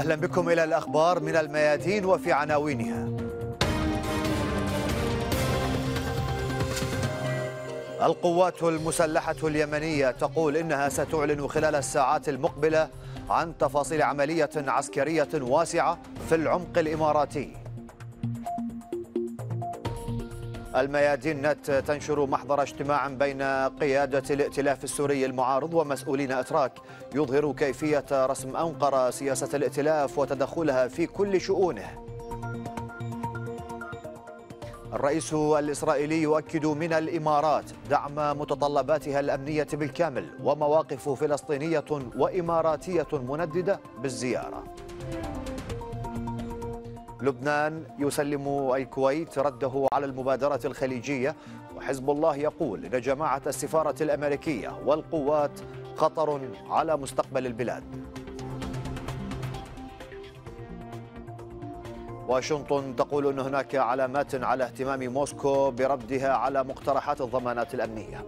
أهلا بكم إلى الأخبار من الميادين وفي عناوينها القوات المسلحة اليمنية تقول إنها ستعلن خلال الساعات المقبلة عن تفاصيل عملية عسكرية واسعة في العمق الإماراتي الميادين نت تنشر محضر اجتماع بين قيادة الائتلاف السوري المعارض ومسؤولين أتراك يظهر كيفية رسم أنقرة سياسة الائتلاف وتدخلها في كل شؤونه الرئيس الإسرائيلي يؤكد من الإمارات دعم متطلباتها الأمنية بالكامل ومواقف فلسطينية وإماراتية منددة بالزيارة لبنان يسلم الكويت رده على المبادرة الخليجية وحزب الله يقول إن جماعة السفارة الأمريكية والقوات خطر على مستقبل البلاد واشنطن تقول أن هناك علامات على اهتمام موسكو بردها على مقترحات الضمانات الأمنية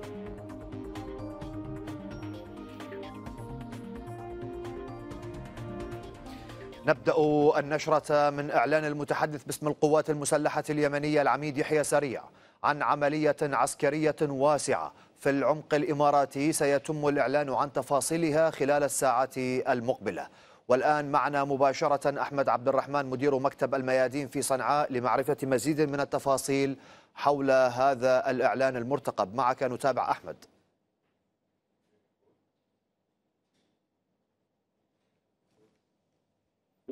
نبدأ النشرة من إعلان المتحدث باسم القوات المسلحة اليمنية العميد يحيى سريع عن عملية عسكرية واسعة في العمق الإماراتي سيتم الإعلان عن تفاصيلها خلال الساعة المقبلة والآن معنا مباشرة أحمد عبد الرحمن مدير مكتب الميادين في صنعاء لمعرفة مزيد من التفاصيل حول هذا الإعلان المرتقب معك نتابع أحمد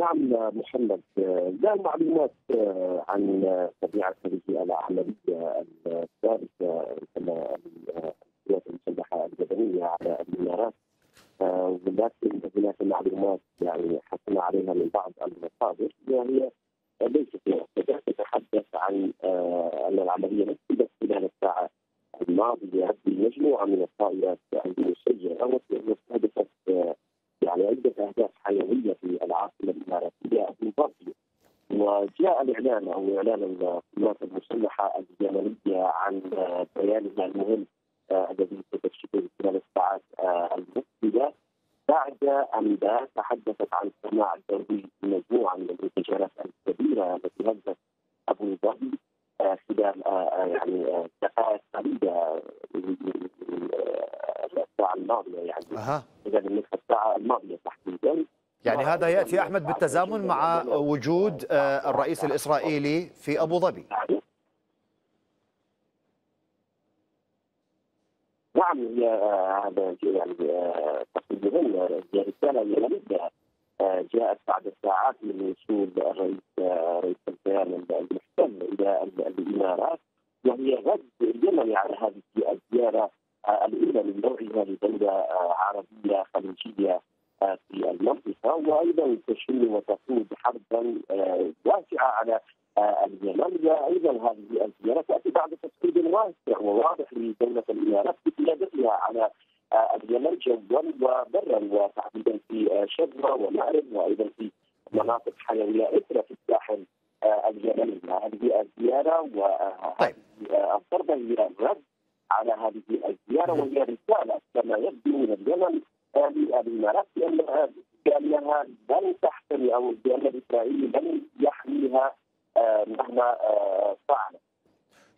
نعم محمد لا معلومات آه، عن طبيعه هذه العمليه الثالثه آه، كما القوات المسلحه اليابانيه على المنارات آه، ولكن هناك معلومات يعني حصلنا عليها من بعض المصادر وهي ليست مؤكده تتحدث عن ان العمليه نفذت خلال الساعه الماضيه بمجموعه من الطائرات المسيره واستهدفت يعني عده اهداف حيويه في العاصمه الاماراتيه ابو ظبي وجاء الاعلان او اعلان القوات المسلحه اليمنيه عن بيانها المهم آه، الذي ستكشفه خلال الساعات آه، المقبله بعد انباء تحدثت عن سماع دوري مجموعه من الانفجارات الكبيره التي هزت ابو ظبي خلال يعني دقائق قليله الساعه الماضيه يعني اها خلال نصف الساعه الماضيه تحديدا يعني هذا ياتي احمد بالتزامن مع وجود الرئيس الاسرائيلي في ابو ظبي نعم هذا يعني تقريبا رساله يمنيه جاءت بعد ساعات من وصول الرئيس رئيس الكيان المحتل الى الامارات وهي رد يمني يعني على هذه الزياره آه، الاولى من نوعها لدوله آه، عربيه خليجيه آه، في المنطقه وايضا تشن وتقود حربا واسعه على اليمن وايضا هذه الزياره تاتي بعد تفقيد واسع وواضح لدوله الامارات بقيادتها على اليمن جوًا وبرا وتحديدا في شبوه ومأرب وايضا في مناطق حيويه اخرى في الساحل اليمني هذه الزياره وهذه طيب. الضربه هي الرد على هذه الزياره وهي رساله كما يبدو من اليمن للامارات بانها بانها لن تحتمي او بان اسرائيل لن يحميها آه، مهما آه، فعلت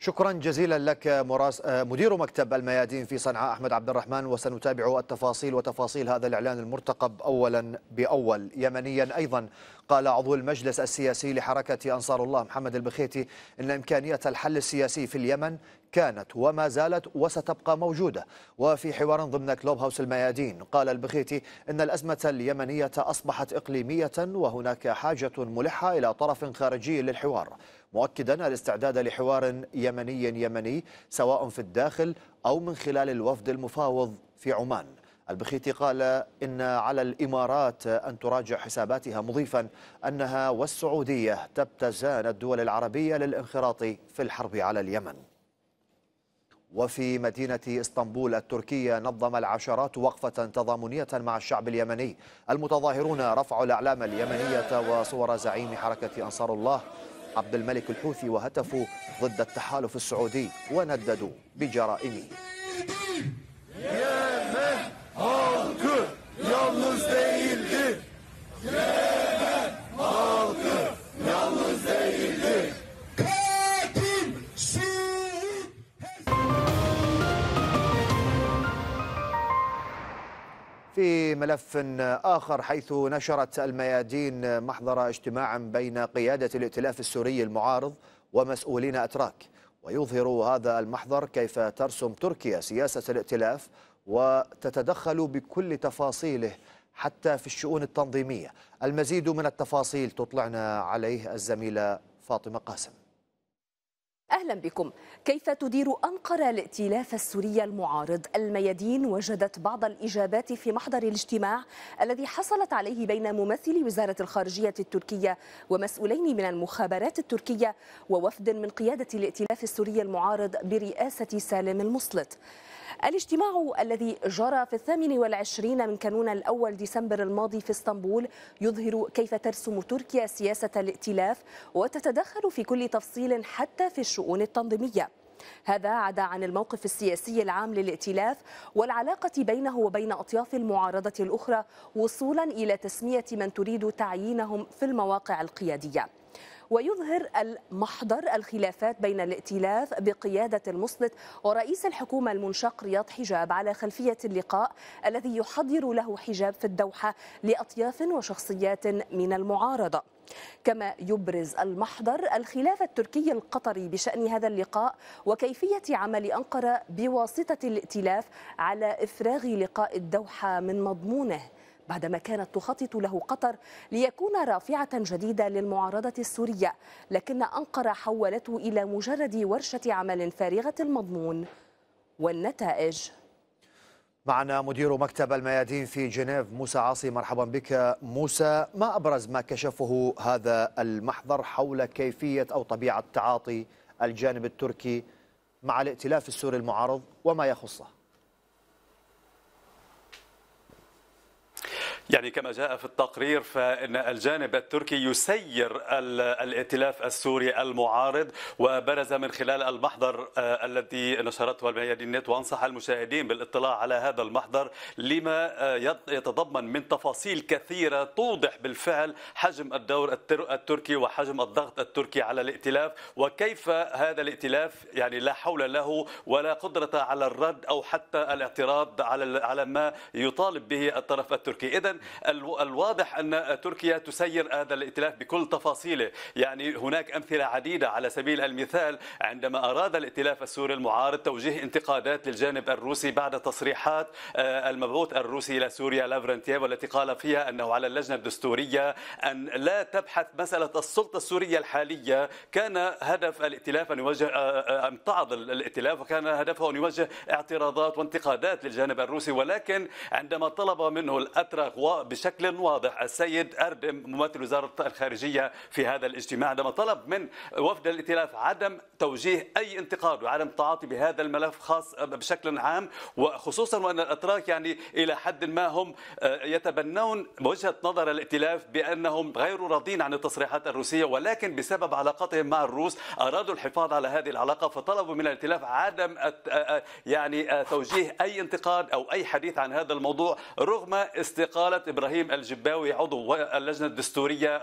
شكرا جزيلا لك مراس آه، مدير مكتب الميادين في صنعاء احمد عبد الرحمن وسنتابع التفاصيل وتفاصيل هذا الاعلان المرتقب اولا باول يمنيا ايضا قال عضو المجلس السياسي لحركه انصار الله محمد البخيتي ان امكانيه الحل السياسي في اليمن كانت وما زالت وستبقى موجودة وفي حوار ضمن كلوب هاوس الميادين قال البخيتي إن الأزمة اليمنية أصبحت إقليمية وهناك حاجة ملحة إلى طرف خارجي للحوار مؤكدا الاستعداد لحوار يمني يمني سواء في الداخل أو من خلال الوفد المفاوض في عمان البخيتي قال إن على الإمارات أن تراجع حساباتها مضيفا أنها والسعودية تبتزان الدول العربية للانخراط في الحرب على اليمن وفي مدينة اسطنبول التركية نظم العشرات وقفة تضامنية مع الشعب اليمني المتظاهرون رفعوا الأعلام اليمنية وصور زعيم حركة أنصار الله عبد الملك الحوثي وهتفوا ضد التحالف السعودي ونددوا بجرائمه Yemen في ملف آخر حيث نشرت الميادين محضر اجتماع بين قيادة الائتلاف السوري المعارض ومسؤولين أتراك ويظهر هذا المحضر كيف ترسم تركيا سياسة الائتلاف وتتدخل بكل تفاصيله حتى في الشؤون التنظيمية المزيد من التفاصيل تطلعنا عليه الزميلة فاطمة قاسم أهلا بكم كيف تدير أنقرة الائتلاف السوري المعارض الميادين وجدت بعض الإجابات في محضر الاجتماع الذي حصلت عليه بين ممثلي وزارة الخارجية التركية ومسؤولين من المخابرات التركية ووفد من قيادة الائتلاف السوري المعارض برئاسة سالم المسلط الاجتماع الذي جرى في الثامن والعشرين من كانون الأول ديسمبر الماضي في اسطنبول يظهر كيف ترسم تركيا سياسة الائتلاف وتتدخل في كل تفصيل حتى في الشؤون التنظيمية هذا عدا عن الموقف السياسي العام للائتلاف والعلاقة بينه وبين أطياف المعارضة الأخرى وصولا إلى تسمية من تريد تعيينهم في المواقع القيادية ويظهر المحضر الخلافات بين الائتلاف بقيادة المسلط ورئيس الحكومة المنشق رياض حجاب على خلفية اللقاء الذي يحضر له حجاب في الدوحة لأطياف وشخصيات من المعارضة كما يبرز المحضر الخلاف التركي القطري بشأن هذا اللقاء وكيفية عمل أنقرة بواسطة الائتلاف على إفراغ لقاء الدوحة من مضمونه بعدما كانت تخطط له قطر ليكون رافعة جديدة للمعارضة السورية لكن أنقرة حولته إلى مجرد ورشة عمل فارغة المضمون والنتائج معنا مدير مكتب الميادين في جنيف موسى عاصي مرحبا بك موسى ما أبرز ما كشفه هذا المحضر حول كيفية أو طبيعة تعاطي الجانب التركي مع الائتلاف السوري المعارض وما يخصه يعني كما جاء في التقرير فإن الجانب التركي يسير الائتلاف السوري المعارض وبرز من خلال المحضر آه، الذي نشرته الميادين النت وأنصح المشاهدين بالاطلاع على هذا المحضر لما آه، يتضمن من تفاصيل كثيرة توضح بالفعل حجم الدور التركي وحجم الضغط التركي على الائتلاف وكيف هذا الائتلاف يعني لا حول له ولا قدرة على الرد أو حتى الاعتراض على ما يطالب به الطرف التركي إذا الواضح أن تركيا تسير هذا الائتلاف بكل تفاصيله يعني هناك أمثلة عديدة على سبيل المثال عندما أراد الائتلاف السوري المعارض توجيه انتقادات للجانب الروسي بعد تصريحات آه، المبعوث الروسي إلى سوريا لافرنتييف والتي قال فيها أنه على اللجنة الدستورية أن لا تبحث مسألة السلطة السورية الحالية كان هدف الائتلاف أن يوجه آه، آه، امتعض تعض الائتلاف وكان هدفه أن يوجه اعتراضات وانتقادات للجانب الروسي ولكن عندما طلب منه الأتراك وبشكل واضح السيد أردم ممثل وزارة الخارجية في هذا الاجتماع عندما طلب من وفد الائتلاف عدم توجيه أي انتقاد وعدم التعاطي بهذا الملف خاص بشكل عام وخصوصا وأن الأتراك يعني إلى حد ما هم آه، يتبنون وجهة نظر الائتلاف بأنهم غير راضين عن التصريحات الروسية ولكن بسبب علاقتهم مع الروس أرادوا الحفاظ على هذه العلاقة فطلبوا من الائتلاف عدم آه، آه، يعني توجيه أي انتقاد أو أي حديث عن هذا الموضوع رغم استقالة وصلت ابراهيم الجباوي عضو اللجنه الدستوريه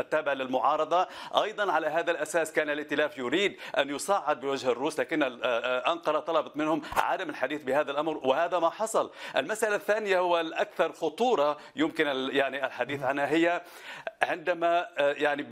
التابعه للمعارضه ايضا على هذا الاساس كان الائتلاف يريد ان يصعد بوجه الروس لكن آه، آه، انقره طلبت منهم عدم الحديث بهذا الامر وهذا ما حصل المساله الثانيه هو الاكثر خطوره يمكن يعني الحديث عنها هي عندما آه، يعني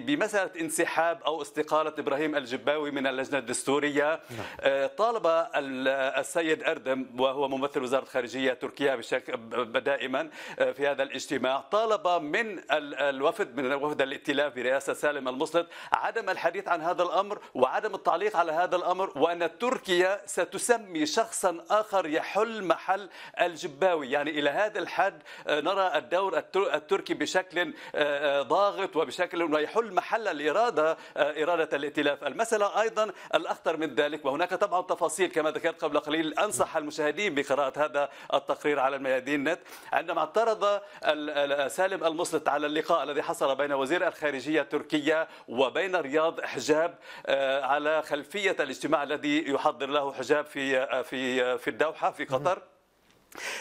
بمساله انسحاب او استقاله ابراهيم الجباوي من اللجنه الدستوريه نعم. آه، طالب السيد اردم وهو ممثل وزاره الخارجيه تركيا بشكل دائما آه، في هذا الاجتماع طالب من الوفد من وفد الائتلاف برئاسه سالم المصلد عدم الحديث عن هذا الامر وعدم التعليق على هذا الامر وان تركيا ستسمي شخصا اخر يحل محل الجباوي يعني الى هذا الحد نرى الدور التركي بشكل ضاغط وبشكل انه يحل محل الاراده آه، اراده الائتلاف، المساله ايضا الاخطر من ذلك وهناك طبعا تفاصيل كما ذكرت قبل قليل انصح المشاهدين بقراءه هذا التقرير على الميادين نت عندما اعترض سالم المسلط على اللقاء الذي حصل بين وزير الخارجيه التركيه وبين رياض حجاب آه، على خلفيه الاجتماع الذي يحضر له حجاب في آه، في في الدوحه في قطر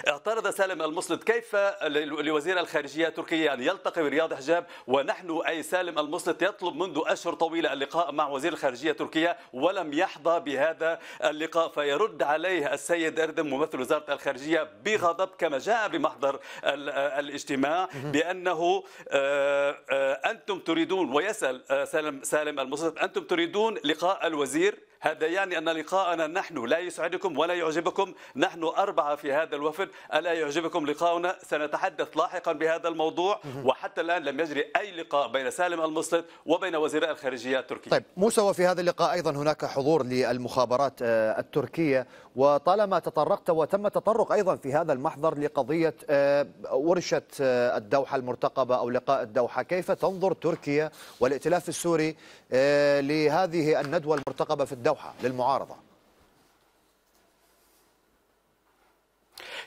اعترض سالم المصلد كيف لوزير الخارجية التركي أن يلتقي برياض حجاب ونحن أي سالم المصلد يطلب منذ أشهر طويلة اللقاء مع وزير الخارجية التركيه ولم يحظى بهذا اللقاء فيرد عليه السيد أردم ممثل وزارة الخارجية بغضب كما جاء بمحضر الاجتماع بأنه آه، آه، أنتم تريدون ويسأل آه، سالم, سالم المصلد أنتم تريدون لقاء الوزير هذا يعني أن لقاءنا نحن لا يسعدكم ولا يعجبكم نحن أربعة في هذا الوفد ألا يعجبكم لقاؤنا سنتحدث لاحقا بهذا الموضوع وحتى الآن لم يجري أي لقاء بين سالم المسلط وبين وزير الخارجية التركي طيب موسى وفي هذا اللقاء أيضا هناك حضور للمخابرات آه، التركية وطالما تطرقت وتم تطرق أيضا في هذا المحضر لقضية آه، ورشة آه، الدوحة المرتقبة أو لقاء الدوحة كيف تنظر تركيا والائتلاف السوري لهذه الندوة المرتقبة في الدوحة للمعارضة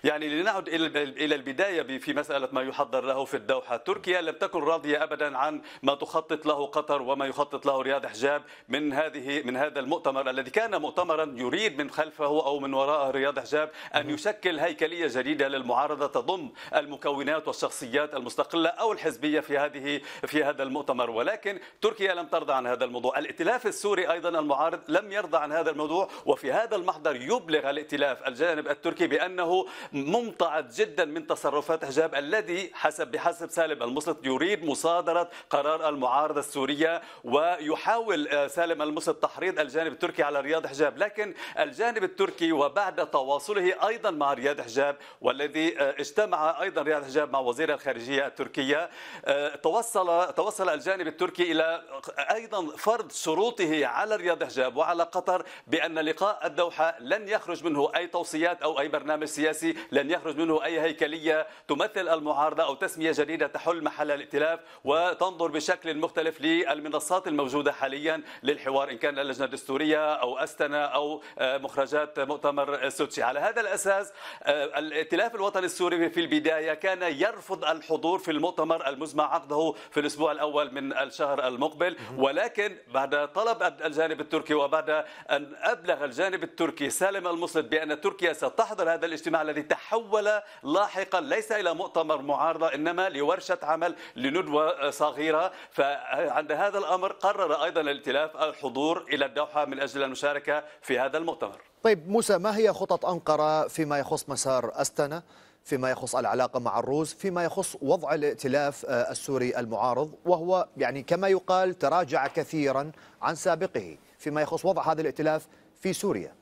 يعني لنعد إلى البداية في مسألة ما يحضر له في الدوحة تركيا لم تكن راضية أبدا عن ما تخطط له قطر وما يخطط له رياض حجاب من هذه من هذا المؤتمر الذي كان مؤتمرا يريد من خلفه أو من وراء رياض حجاب أن يشكل هيكلية جديدة للمعارضة تضم المكونات والشخصيات المستقلة أو الحزبية في هذه في هذا المؤتمر ولكن تركيا لم ترضى عن هذا الموضوع الائتلاف السوري أيضا المعارض لم يرضى عن هذا الموضوع وفي هذا المحضر يبلغ الائتلاف الجانب التركي بأنه ممتعض جدا من تصرفات حجاب الذي حسب بحسب سالم المسلط يريد مصادرة قرار المعارضة السورية ويحاول آه، سالم المسلط تحريض الجانب التركي على رياض حجاب لكن الجانب التركي وبعد تواصله أيضا مع رياض حجاب والذي آه، اجتمع أيضا رياض حجاب مع وزير الخارجية التركية آه، توصل توصل الجانب التركي إلى أيضا فرض شروطه على رياض حجاب وعلى قطر بأن لقاء الدوحة لن يخرج منه أي توصيات أو أي برنامج سياسي لن يخرج منه أي هيكلية تمثل المعارضة أو تسمية جديدة تحل محل الائتلاف وتنظر بشكل مختلف للمنصات الموجودة حاليا للحوار إن كان اللجنة الدستورية أو أستنا أو آه، مخرجات مؤتمر سوتشي على هذا الأساس آه، الائتلاف الوطني السوري في البداية كان يرفض الحضور في المؤتمر المزمع عقده في الأسبوع الأول من الشهر المقبل ولكن بعد طلب الجانب التركي وبعد أن أبلغ الجانب التركي سالم المصلد بأن تركيا ستحضر هذا الاجتماع الذي تحول لاحقا ليس إلى مؤتمر معارضة إنما لورشة عمل لندوة صغيرة فعند هذا الأمر قرر أيضا الائتلاف الحضور إلى الدوحة من أجل المشاركة في هذا المؤتمر طيب موسى ما هي خطط أنقرة فيما يخص مسار أستنا فيما يخص العلاقة مع الروس فيما يخص وضع الائتلاف السوري المعارض وهو يعني كما يقال تراجع كثيرا عن سابقه فيما يخص وضع هذا الائتلاف في سوريا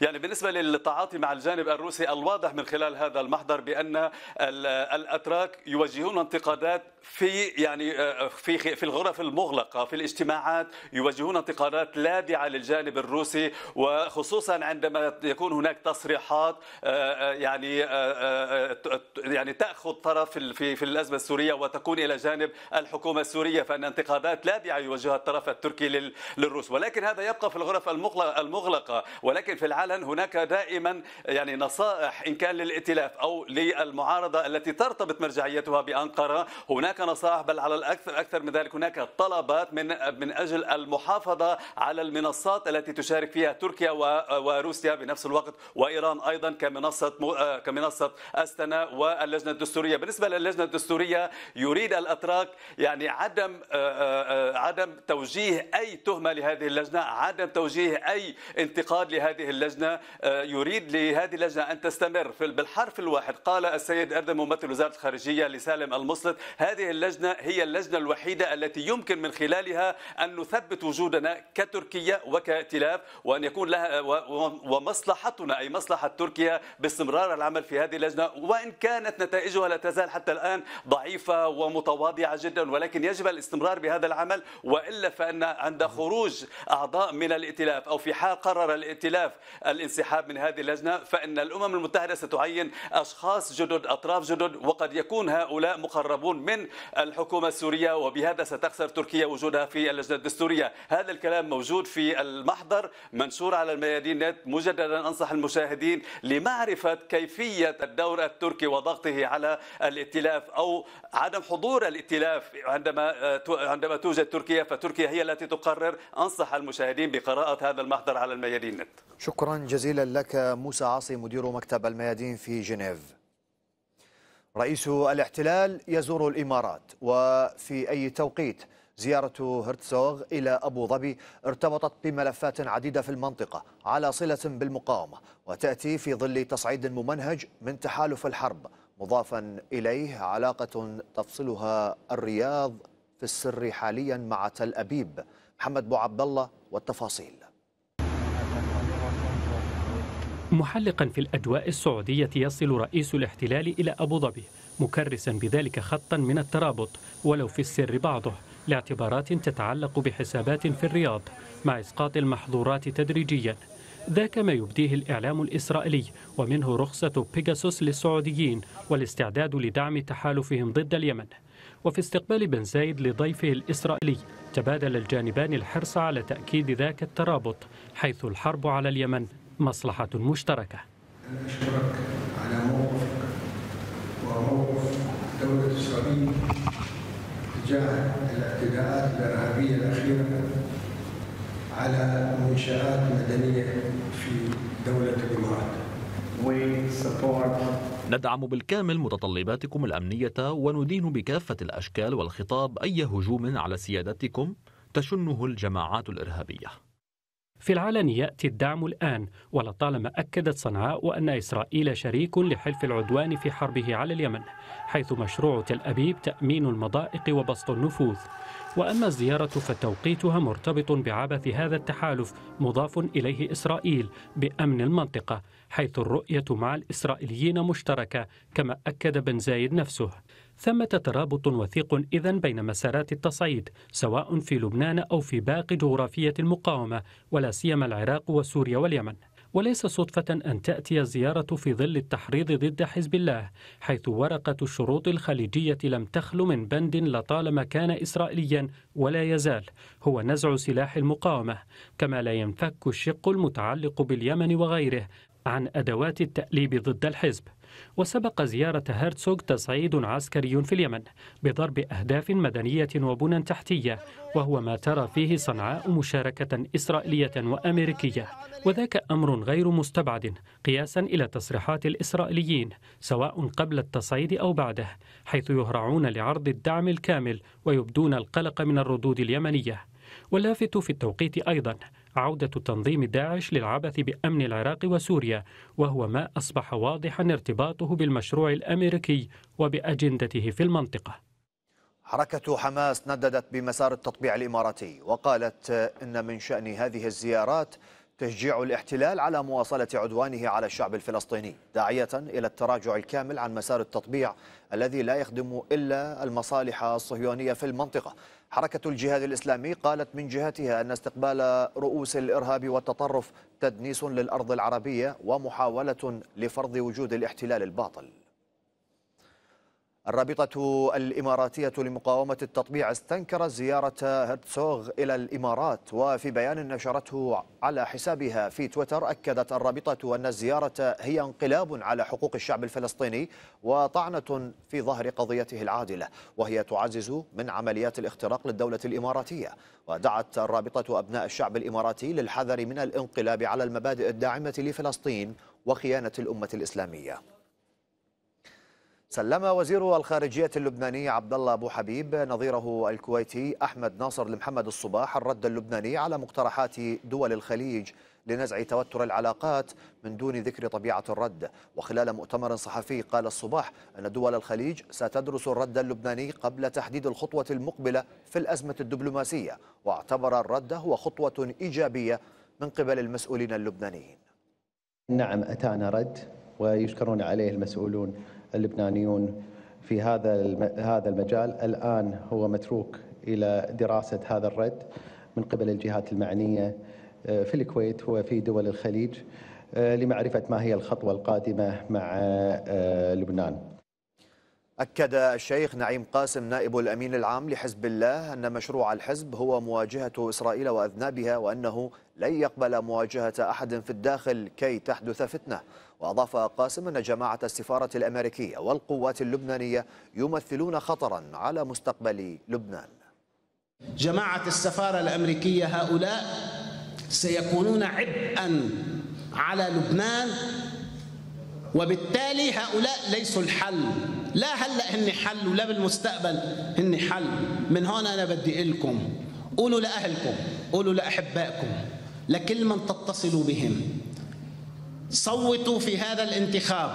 يعني بالنسبة للتعاطي مع الجانب الروسي الواضح من خلال هذا المحضر بأن الأتراك يوجهون انتقادات في يعني آه، في في الغرف المغلقة في الاجتماعات يوجهون انتقادات لاذعة للجانب الروسي وخصوصا عندما يكون هناك تصريحات آه، آه، يعني يعني تأخذ طرف في في الأزمة السورية وتكون إلى جانب الحكومة السورية فإن انتقادات لاذعة يوجهها الطرف التركي للروس ولكن هذا يبقى في الغرف المغلقة ولكن في العلن هناك دائما يعني نصائح إن كان للائتلاف أو للمعارضة التي ترتبط مرجعيتها بأنقرة هناك نصائح بل على الأكثر أكثر من ذلك هناك طلبات من من أجل المحافظة على المنصات التي تشارك فيها تركيا وروسيا بنفس الوقت وإيران أيضا كمنصة كمنصة أستنا واللجنة الدستورية بالنسبة للجنة الدستورية يريد الأتراك يعني عدم عدم توجيه أي تهمة لهذه اللجنة عدم توجيه أي انتقاد لهذه اللجنة آه، يريد لهذه اللجنة أن تستمر بالحرف الواحد قال السيد أردن ممثل وزارة الخارجية لسالم المصلت هذه اللجنة هي اللجنة الوحيدة التي يمكن من خلالها أن نثبت وجودنا كتركيا وكائتلاف وأن يكون لها آه، ومصلحتنا أي مصلحة تركيا باستمرار العمل في هذه اللجنة وإن كانت نتائجها لا تزال حتى الآن ضعيفة ومتواضعة جدا ولكن يجب الاستمرار بهذا العمل وإلا فإن عند خروج أعضاء من الائتلاف أو في حال قرر الائتلاف الانسحاب من هذه اللجنة فإن الأمم المتحدة ستعين أشخاص جدد أطراف جدد وقد يكون هؤلاء مقربون من الحكومة السورية وبهذا ستخسر تركيا وجودها في اللجنة الدستورية هذا الكلام موجود في المحضر منشور على الميادين نت مجددا أنصح المشاهدين لمعرفة كيفية الدور التركي وضغطه على الائتلاف أو عدم حضور الائتلاف عندما عندما توجد تركيا فتركيا هي التي تقرر أنصح المشاهدين بقراءة هذا المحضر على الميادين نت شكرا جزيلا لك موسى عاصي مدير مكتب الميادين في جنيف رئيس الاحتلال يزور الإمارات وفي أي توقيت زيارة هرتزوغ إلى أبو ظبي ارتبطت بملفات عديدة في المنطقة على صلة بالمقاومة وتأتي في ظل تصعيد ممنهج من تحالف الحرب مضافا إليه علاقة تفصلها الرياض في السر حاليا مع تل أبيب محمد بو عبد الله والتفاصيل محلقا في الأجواء السعودية يصل رئيس الاحتلال إلى أبو ظبي مكرسا بذلك خطا من الترابط ولو في السر بعضه لاعتبارات تتعلق بحسابات في الرياض مع إسقاط المحظورات تدريجيا ذاك ما يبديه الإعلام الإسرائيلي ومنه رخصة بيجاسوس للسعوديين والاستعداد لدعم تحالفهم ضد اليمن وفي استقبال بن زايد لضيفه الإسرائيلي تبادل الجانبان الحرص على تأكيد ذاك الترابط حيث الحرب على اليمن مصلحة مشتركة نشكرك على موقفك وموقف دولة إسرائيل تجاه الاعتداءات الإرهابية الأخيرة على منشآت مدنية في دولة الإمارات. ندعم بالكامل متطلباتكم الأمنية وندين بكافة الأشكال والخطاب أي هجوم على سيادتكم تشنه الجماعات الإرهابية في العلن يأتي الدعم الآن ولطالما أكدت صنعاء أن إسرائيل شريك لحلف العدوان في حربه على اليمن حيث مشروع تل أبيب تأمين المضائق وبسط النفوذ وأما الزيارة فتوقيتها مرتبط بعبث هذا التحالف مضاف إليه إسرائيل بأمن المنطقة حيث الرؤية مع الإسرائيليين مشتركة كما أكد بن زايد نفسه ثمة ترابط وثيق إذا بين مسارات التصعيد سواء في لبنان أو في باقي جغرافية المقاومة ولا سيما العراق وسوريا واليمن وليس صدفة أن تأتي الزيارة في ظل التحريض ضد حزب الله حيث ورقة الشروط الخليجية لم تخل من بند لطالما كان إسرائيليا ولا يزال هو نزع سلاح المقاومة كما لا ينفك الشق المتعلق باليمن وغيره عن أدوات التأليب ضد الحزب وسبق زيارة هرتسوغ تصعيد عسكري في اليمن بضرب أهداف مدنية وبنى تحتية وهو ما ترى فيه صنعاء مشاركة إسرائيلية وأمريكية وذاك أمر غير مستبعد قياسا إلى تصريحات الإسرائيليين سواء قبل التصعيد أو بعده حيث يهرعون لعرض الدعم الكامل ويبدون القلق من الردود اليمنية واللافت في التوقيت أيضا عودة تنظيم داعش للعبث بأمن العراق وسوريا وهو ما أصبح واضحا ارتباطه بالمشروع الأمريكي وبأجندته في المنطقة حركة حماس نددت بمسار التطبيع الإماراتي وقالت إن من شأن هذه الزيارات تشجيع الاحتلال على مواصلة عدوانه على الشعب الفلسطيني داعية إلى التراجع الكامل عن مسار التطبيع الذي لا يخدم إلا المصالح الصهيونية في المنطقة حركة الجهاد الإسلامي قالت من جهتها أن استقبال رؤوس الإرهاب والتطرف تدنيس للأرض العربية ومحاولة لفرض وجود الاحتلال الباطل الرابطة الإماراتية لمقاومة التطبيع استنكرت زيارة هرتسوغ إلى الإمارات وفي بيان نشرته على حسابها في تويتر أكدت الرابطة أن الزيارة هي انقلاب على حقوق الشعب الفلسطيني وطعنة في ظهر قضيته العادلة وهي تعزز من عمليات الاختراق للدولة الإماراتية ودعت الرابطة أبناء الشعب الإماراتي للحذر من الانقلاب على المبادئ الداعمة لفلسطين وخيانة الأمة الإسلامية سلم وزير الخارجية اللبناني عبد الله أبو حبيب نظيره الكويتي أحمد ناصر لمحمد الصباح الرد اللبناني على مقترحات دول الخليج لنزع توتر العلاقات من دون ذكر طبيعة الرد وخلال مؤتمر صحفي قال الصباح أن دول الخليج ستدرس الرد اللبناني قبل تحديد الخطوة المقبلة في الأزمة الدبلوماسية واعتبر الرد هو خطوة إيجابية من قبل المسؤولين اللبنانيين نعم أتانا رد ويشكرون عليه المسؤولون اللبنانيون في هذا هذا المجال الان هو متروك الى دراسه هذا الرد من قبل الجهات المعنيه آه، في الكويت وفي دول الخليج آه، لمعرفه ما هي الخطوه القادمه مع آه، لبنان. أكد الشيخ نعيم قاسم نائب الأمين العام لحزب الله أن مشروع الحزب هو مواجهة إسرائيل وأذنابها وأنه لن يقبل مواجهة أحد في الداخل كي تحدث فتنة وأضاف قاسم أن جماعة السفارة الأمريكية والقوات اللبنانية يمثلون خطرا على مستقبل لبنان جماعة السفارة الأمريكية هؤلاء سيكونون عبئا على لبنان وبالتالي هؤلاء ليسوا الحل لا هلا هن حل ولا بالمستقبل هن حل من هون انا بدي لكم قولوا لاهلكم قولوا لاحبائكم لكل من تتصلوا بهم صوتوا في هذا الانتخاب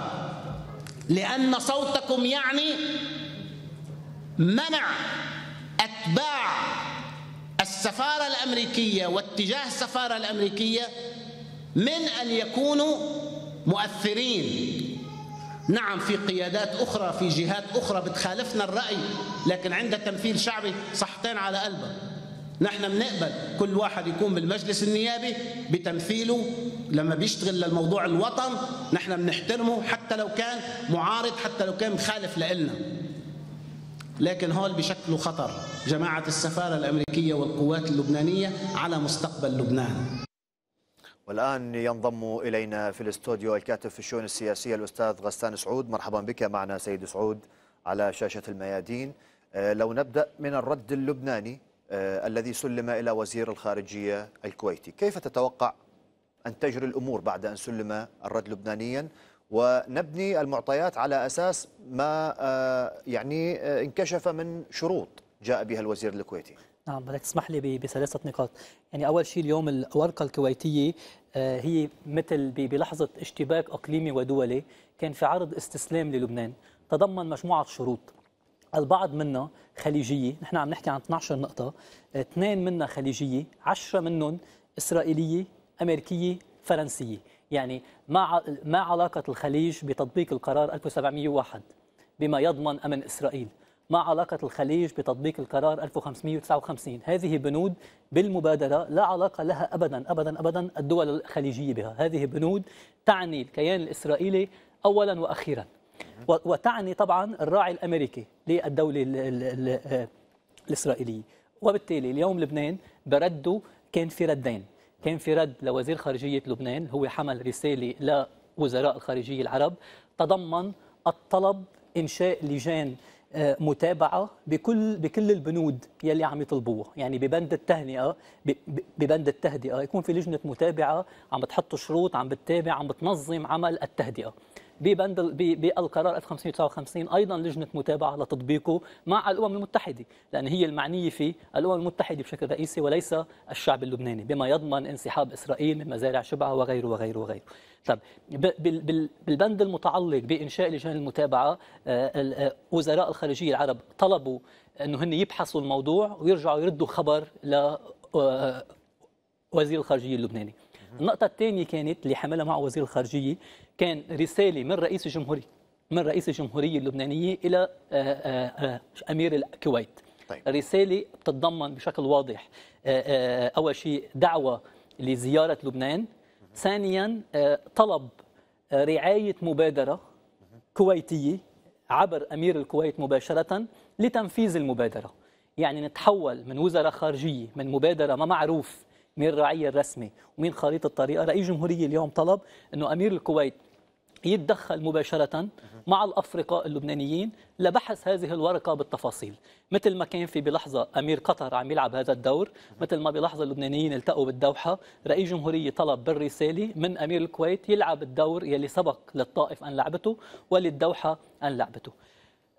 لان صوتكم يعني منع اتباع السفاره الامريكيه واتجاه السفاره الامريكيه من ان يكونوا مؤثرين نعم في قيادات أخرى في جهات أخرى بتخالفنا الرأي لكن عندها تمثيل شعبي صحتين على قلبه نحن بنقبل كل واحد يكون بالمجلس النيابي بتمثيله لما بيشتغل للموضوع الوطن نحن بنحترمه حتى لو كان معارض حتى لو كان مخالف لإلنا لكن هول بشكل خطر جماعة السفارة الأمريكية والقوات اللبنانية على مستقبل لبنان والآن ينضم إلينا في الاستوديو الكاتب في الشؤون السياسية الأستاذ غسان سعود مرحبا بك معنا سيد سعود على شاشة الميادين آه، لو نبدأ من الرد اللبناني آه، الذي سلم إلى وزير الخارجية الكويتي كيف تتوقع أن تجري الأمور بعد أن سلم الرد لبنانيا ونبني المعطيات على أساس ما آه، يعني انكشف من شروط جاء بها الوزير الكويتي نعم بدك تسمح لي بثلاثة نقاط يعني أول شيء اليوم الورقة الكويتية آه، هي مثل بلحظة اشتباك إقليمي ودولي كان في عرض استسلام للبنان تضمن مجموعة شروط البعض منا خليجية نحن عم نحكي عن 12 نقطة اثنين منا خليجية 10 منهم إسرائيلية أمريكية فرنسية يعني ما ما علاقة الخليج بتطبيق القرار 1701 بما يضمن أمن إسرائيل ما علاقة الخليج بتطبيق القرار 1559 هذه بنود بالمبادرة لا علاقة لها أبدا أبدا أبدا الدول الخليجية بها هذه بنود تعني الكيان الإسرائيلي أولا وأخيرا وتعني طبعا الراعي الأمريكي للدولة الإسرائيلية وبالتالي اليوم لبنان برده كان في ردين كان في رد لوزير خارجية لبنان هو حمل رسالة لوزراء الخارجية العرب تضمن الطلب إنشاء لجان متابعه بكل بكل البنود يلي عم يطلبوها يعني ببند التهنئه ببند التهدئه يكون في لجنه متابعه عم بتحط شروط عم بتتابع عم بتنظم عمل التهدئه ببند بالقرار 1559 ايضا لجنه متابعه لتطبيقه مع الامم المتحده لان هي المعنيه فيه الامم المتحده بشكل رئيسي وليس الشعب اللبناني بما يضمن انسحاب اسرائيل من مزارع شبعه وغيره وغيره وغيره طب بالبند المتعلق بانشاء لجان المتابعه آه، آه، وزراء الخارجيه العرب طلبوا انه هن يبحثوا الموضوع ويرجعوا يردوا خبر ل آه، وزير الخارجيه اللبناني النقطة الثانية كانت اللي حملها معه وزير الخارجية كان رسالة من رئيس الجمهورية من رئيس الجمهورية اللبنانية إلى آه، آه، آه، أمير الكويت طيب. رسالة بتتضمن بشكل واضح أول شيء دعوة لزيارة لبنان ثانيا طلب رعاية مبادرة كويتية عبر أمير الكويت مباشرة لتنفيذ المبادرة يعني نتحول من وزارة خارجية من مبادرة ما معروف مين الرعية الرسمي ومين خريطة الطريقة رئيس جمهورية اليوم طلب أنه أمير الكويت يتدخل مباشرة مع الأفرقاء اللبنانيين لبحث هذه الورقة بالتفاصيل مثل ما كان في بلحظة أمير قطر عم يلعب هذا الدور مثل ما بلحظة اللبنانيين التقوا بالدوحة رئيس جمهورية طلب بالرسالة من أمير الكويت يلعب الدور يلي سبق للطائف أن لعبته وللدوحة أن لعبته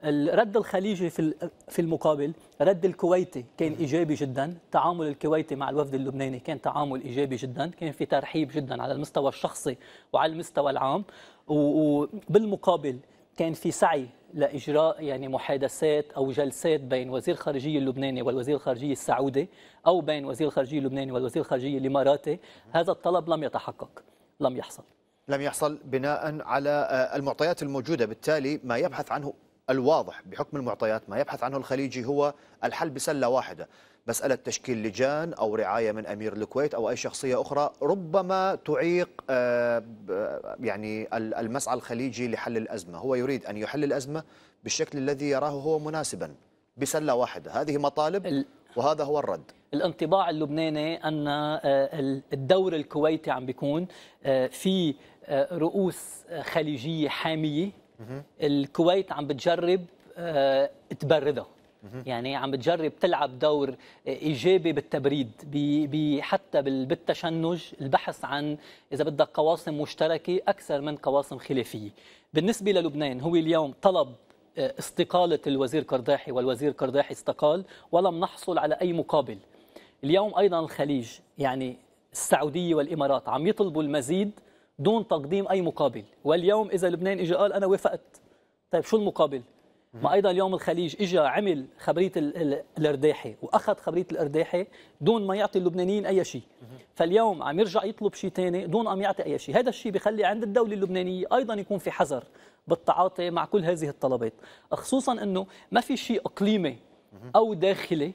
الرد الخليجي في في المقابل رد الكويتي كان ايجابي جدا تعامل الكويتي مع الوفد اللبناني كان تعامل ايجابي جدا كان في ترحيب جدا على المستوى الشخصي وعلى المستوى العام وبالمقابل كان في سعي لاجراء يعني محادثات او جلسات بين وزير الخارجيه اللبناني والوزير الخارجيه السعودي او بين وزير الخارجيه اللبناني والوزير الخارجيه الاماراتي هذا الطلب لم يتحقق لم يحصل لم يحصل بناء على المعطيات الموجوده بالتالي ما يبحث عنه الواضح بحكم المعطيات ما يبحث عنه الخليجي هو الحل بسلة واحدة مسألة تشكيل لجان أو رعاية من أمير الكويت أو أي شخصية أخرى ربما تعيق آه، يعني المسعى الخليجي لحل الأزمة هو يريد أن يحل الأزمة بالشكل الذي يراه هو مناسبا بسلة واحدة هذه مطالب وهذا هو الرد الانطباع اللبناني أن آه، الدور الكويتي عم بيكون آه، في رؤوس خليجية حامية الكويت عم بتجرب آه، تبردها يعني عم بتجرب تلعب دور ايجابي بالتبريد حتى بالتشنج البحث عن اذا بدك قواسم مشتركه اكثر من قواسم خلافيه بالنسبه للبنان هو اليوم طلب آه، استقاله الوزير قرداحي والوزير قرداحي استقال ولم نحصل على اي مقابل اليوم ايضا الخليج يعني السعوديه والامارات عم يطلبوا المزيد دون تقديم أي مقابل واليوم إذا لبنان اجى قال أنا وافقت طيب شو المقابل؟ ما ايضا اليوم الخليج اجى عمل خبريه الارداحي واخذ خبريه الارداحي دون ما يعطي اللبنانيين اي شيء فاليوم عم يرجع يطلب شيء ثاني دون ان يعطي اي شيء هذا الشيء بخلي عند الدوله اللبنانيه ايضا يكون في حذر بالتعاطي مع كل هذه الطلبات خصوصا انه ما في شيء اقليمي او داخلي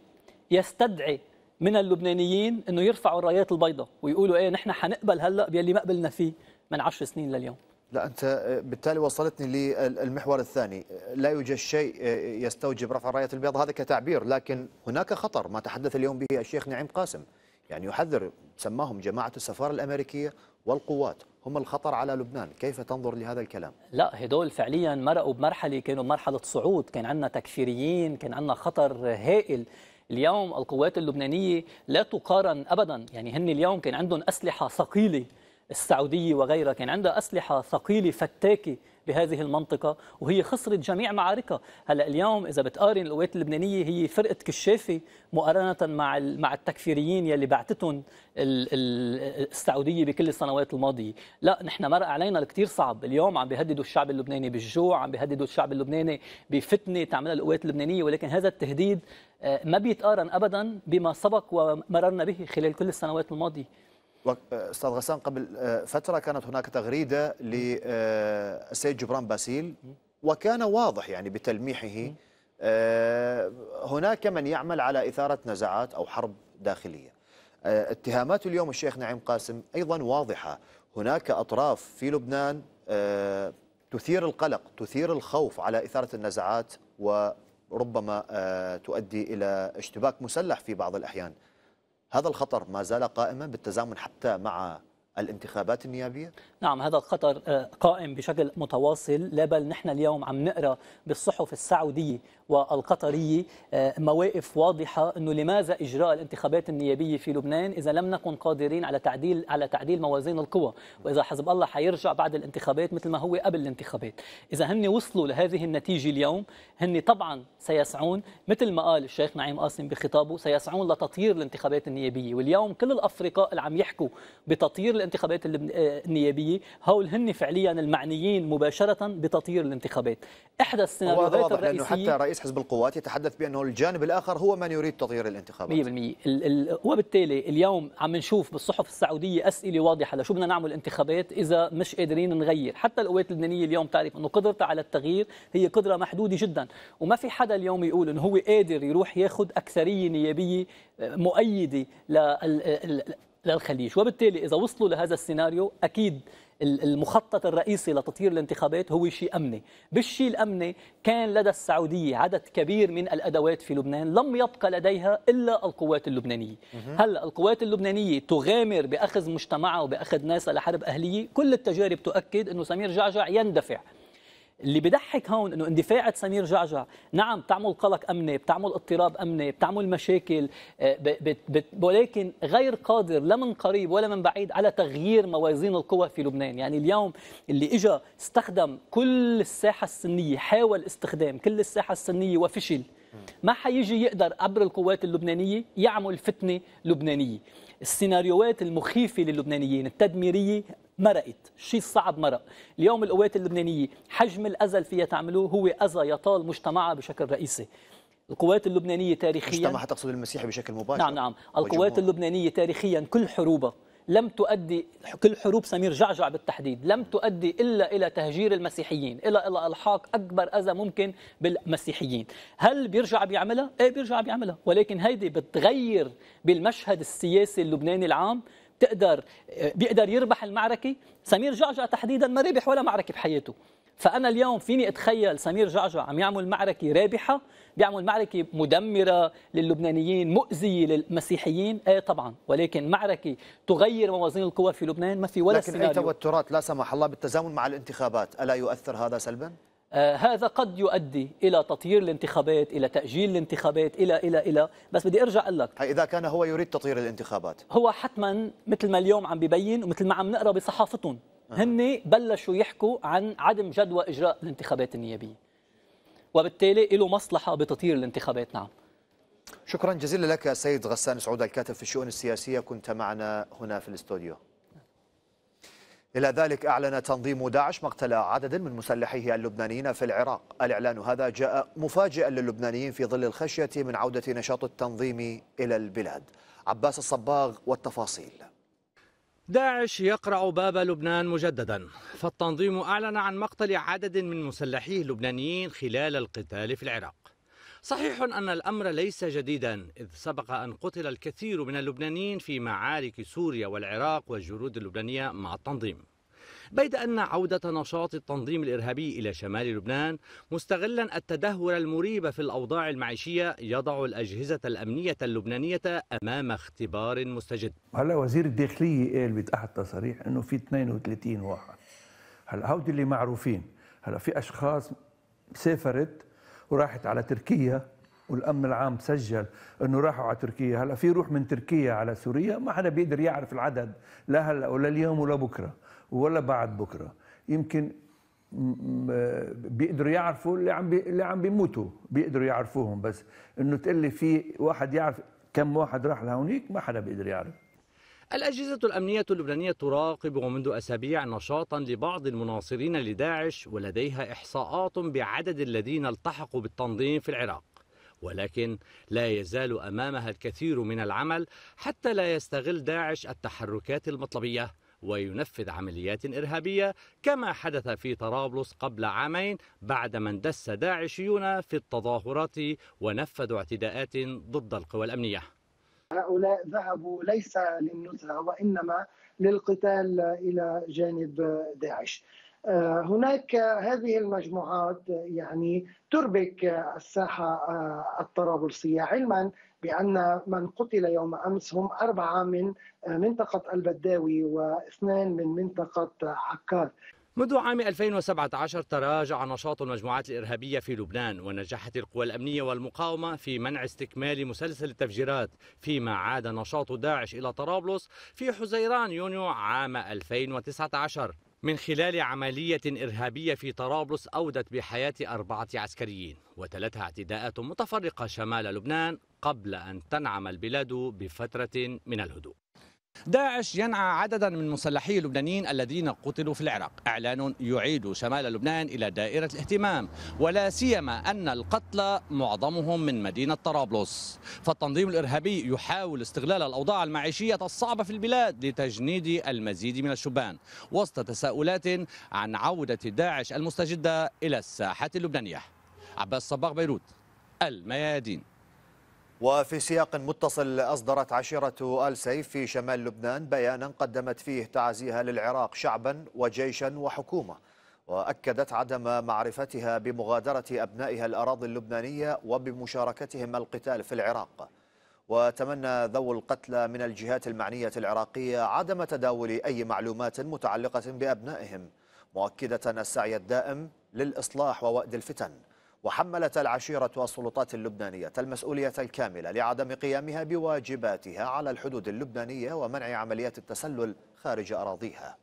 يستدعي من اللبنانيين انه يرفعوا الرايات البيضاء ويقولوا ايه نحن حنقبل هلا باللي ما قبلنا فيه من 10 سنين لليوم لا انت بالتالي وصلتني للمحور الثاني لا يوجد شيء آه، يستوجب رفع الرايات البيضاء هذا كتعبير لكن هناك خطر ما تحدث اليوم به الشيخ نعيم قاسم يعني يحذر سماهم جماعه السفاره الامريكيه والقوات هم الخطر على لبنان كيف تنظر لهذا الكلام لا هدول فعليا مرقوا بمرحله كانوا مرحله صعود كان عندنا تكفيريين كان عندنا خطر هائل اليوم القوات اللبنانية لا تقارن أبدا يعني هن اليوم كان عندهم أسلحة ثقيلة السعودية وغيرها كان عندها أسلحة ثقيلة فتاكة بهذه المنطقة وهي خسرت جميع معاركها هلا اليوم إذا بتقارن القوات اللبنانية هي فرقة كشافة مقارنة مع مع التكفيريين يلي بعتتهم السعودية بكل السنوات الماضية لا نحن مرق علينا الكثير صعب اليوم عم بيهددوا الشعب اللبناني بالجوع عم بيهددوا الشعب اللبناني بفتنة تعملها القوات اللبنانية ولكن هذا التهديد آه، ما بيتقارن ابدا بما سبق ومررنا به خلال كل السنوات الماضيه آه، استاذ غسان قبل آه، فتره كانت هناك تغريده للسيد جبران باسيل وكان واضح يعني بتلميحه هناك من يعمل على اثاره نزاعات او حرب داخليه اتهامات اليوم الشيخ نعيم قاسم ايضا واضحه هناك اطراف في لبنان تثير القلق تثير الخوف على اثاره النزاعات و ربما آه، تؤدي إلى اشتباك مسلح في بعض الأحيان هذا الخطر ما زال قائما بالتزامن حتى مع الانتخابات النيابيه؟ نعم هذا الخطر آه، قائم بشكل متواصل لا بل نحن اليوم عم نقرا بالصحف السعوديه والقطريه آه، مواقف واضحه انه لماذا اجراء الانتخابات النيابيه في لبنان اذا لم نكن قادرين على تعديل على تعديل موازين القوى واذا حزب الله حيرجع بعد الانتخابات مثل ما هو قبل الانتخابات اذا هن وصلوا لهذه النتيجه اليوم هن طبعا سيسعون مثل ما قال الشيخ نعيم قاسم بخطابه سيسعون لتطيير الانتخابات النيابيه واليوم كل الافرقاء اللي عم يحكوا بتطيير الانتخابات آه، النيابيه هول هن فعليا المعنيين مباشره بتطير الانتخابات احدى السيناريوهات الرئيسيه حتى رئيس حزب القوات يتحدث بانه الجانب الاخر هو من يريد تطير الانتخابات 100% وبالتالي اليوم عم نشوف بالصحف السعوديه اسئله واضحه لشو بدنا نعمل انتخابات اذا مش قادرين نغير حتى القوات اللبنانيه اليوم تعرف انه قدرتها على التغيير هي قدره محدوده جدا وما في حدا اليوم يقول انه هو قادر يروح ياخذ اكثريه نيابيه آه، مؤيده لل للخليج وبالتالي إذا وصلوا لهذا السيناريو أكيد المخطط الرئيسي لتطهير الانتخابات هو شيء أمني بالشيء الأمني كان لدى السعودية عدد كبير من الأدوات في لبنان لم يبقى لديها إلا القوات اللبنانية هلا القوات اللبنانية تغامر بأخذ مجتمعها وبأخذ ناسها لحرب أهلية كل التجارب تؤكد أنه سمير جعجع يندفع اللي بضحك هون انه اندفاعة سمير جعجع نعم بتعمل قلق امني بتعمل اضطراب امني بتعمل مشاكل آه، ولكن غير قادر لا من قريب ولا من بعيد على تغيير موازين القوى في لبنان يعني اليوم اللي اجى استخدم كل الساحة السنية حاول استخدام كل الساحة السنية وفشل ما حيجي يقدر عبر القوات اللبنانية يعمل فتنة لبنانية السيناريوهات المخيفة للبنانيين التدميرية مرقت الشيء الصعب مرق اليوم القوات اللبنانية حجم الأذى اللي فيها تعملوه هو أذى يطال مجتمعها بشكل رئيسي القوات اللبنانية تاريخيا مجتمع تقصد المسيحي بشكل مباشر نعم نعم القوات اللبنانية تاريخيا كل حروبها لم تؤدي كل حروب سمير جعجع بالتحديد لم تؤدي إلا إلى تهجير المسيحيين إلا إلى إلحاق أكبر أذى ممكن بالمسيحيين هل بيرجع بيعملها؟ إيه بيرجع بيعملها ولكن هيدي بتغير بالمشهد السياسي اللبناني العام بتقدر آه، بيقدر يربح المعركه سمير جعجع تحديدا ما ربح ولا معركه بحياته فانا اليوم فيني اتخيل سمير جعجع عم يعمل معركه رابحه بيعمل معركه مدمره للبنانيين مؤذيه للمسيحيين أي طبعا ولكن معركه تغير موازين القوى في لبنان ما في ولا لكن سيناريو لكن اي توترات لا سمح الله بالتزامن مع الانتخابات الا يؤثر هذا سلبا آه، هذا قد يؤدي الى تطيير الانتخابات الى تاجيل الانتخابات الى الى الى بس بدي ارجع اقول لك اذا كان هو يريد تطيير الانتخابات هو حتما مثل ما اليوم عم ببين ومثل ما عم نقرا بصحافتهم آه. هن بلشوا يحكوا عن عدم جدوى اجراء الانتخابات النيابيه وبالتالي له مصلحه بتطيير الانتخابات نعم شكرا جزيلا لك سيد غسان سعود الكاتب في الشؤون السياسيه كنت معنا هنا في الاستوديو إلى ذلك أعلن تنظيم داعش مقتل عدد من مسلحيه اللبنانيين في العراق الإعلان هذا جاء مفاجئا للبنانيين في ظل الخشية من عودة نشاط التنظيم إلى البلاد عباس الصباغ والتفاصيل داعش يقرع باب لبنان مجددا فالتنظيم أعلن عن مقتل عدد من مسلحيه اللبنانيين خلال القتال في العراق صحيح أن الأمر ليس جديدا إذ سبق أن قتل الكثير من اللبنانيين في معارك سوريا والعراق والجرود اللبنانية مع التنظيم بيد أن عودة نشاط التنظيم الإرهابي إلى شمال لبنان مستغلا التدهور المريب في الأوضاع المعيشية يضع الأجهزة الأمنية اللبنانية أمام اختبار مستجد هلا وزير الداخلية قال بأحد تصريح أنه في 32 واحد هلا هودي اللي معروفين هلا في أشخاص سافرت وراحت على تركيا والامن العام سجل انه راحوا على تركيا هلا في روح من تركيا على سوريا ما حدا بيقدر يعرف العدد لا هلا ولا اليوم ولا بكره ولا بعد بكره يمكن بيقدروا يعرفوا اللي عم بي... اللي عم بيموتوا بيقدروا يعرفوهم بس انه تقول لي في واحد يعرف كم واحد راح لهونيك ما حدا بيقدر يعرف الأجهزة الأمنية اللبنانية تراقب منذ أسابيع نشاطا لبعض المناصرين لداعش ولديها إحصاءات بعدد الذين التحقوا بالتنظيم في العراق ولكن لا يزال أمامها الكثير من العمل حتى لا يستغل داعش التحركات المطلبية وينفذ عمليات إرهابية كما حدث في طرابلس قبل عامين بعدما اندس داعشيون في التظاهرات ونفذوا اعتداءات ضد القوى الأمنية هؤلاء ذهبوا ليس للنزهة وإنما للقتال إلى جانب داعش آه، هناك هذه المجموعات يعني تربك الساحة آه، الطرابلسية علما بأن من قتل يوم أمس هم أربعة من منطقة البداوي واثنان من منطقة عكار منذ عام 2017 تراجع نشاط المجموعات الإرهابية في لبنان ونجحت القوى الأمنية والمقاومة في منع استكمال مسلسل التفجيرات فيما عاد نشاط داعش إلى طرابلس في حزيران يونيو عام 2019 من خلال عملية إرهابية في طرابلس أودت بحياة أربعة عسكريين وتلتها اعتداءات متفرقة شمال لبنان قبل أن تنعم البلاد بفترة من الهدوء داعش ينعى عددا من مسلحي اللبنانيين الذين قتلوا في العراق اعلان يعيد شمال لبنان الى دائره الاهتمام ولا سيما ان القتلى معظمهم من مدينه طرابلس فالتنظيم الارهابي يحاول استغلال الاوضاع المعيشيه الصعبه في البلاد لتجنيد المزيد من الشبان وسط تساؤلات عن عوده داعش المستجده الى الساحه اللبنانيه عباس صباغ بيروت الميادين وفي سياق متصل أصدرت عشيرة آل سيف في شمال لبنان بيانا قدمت فيه تعزيها للعراق شعبا وجيشا وحكومة وأكدت عدم معرفتها بمغادرة أبنائها الأراضي اللبنانية وبمشاركتهم القتال في العراق وتمنى ذو القتلى من الجهات المعنية العراقية عدم تداول أي معلومات متعلقة بأبنائهم مؤكدة السعي الدائم للإصلاح ووأد الفتن وحملت العشيرة والسلطات اللبنانية المسؤولية الكاملة لعدم قيامها بواجباتها على الحدود اللبنانية ومنع عمليات التسلل خارج أراضيها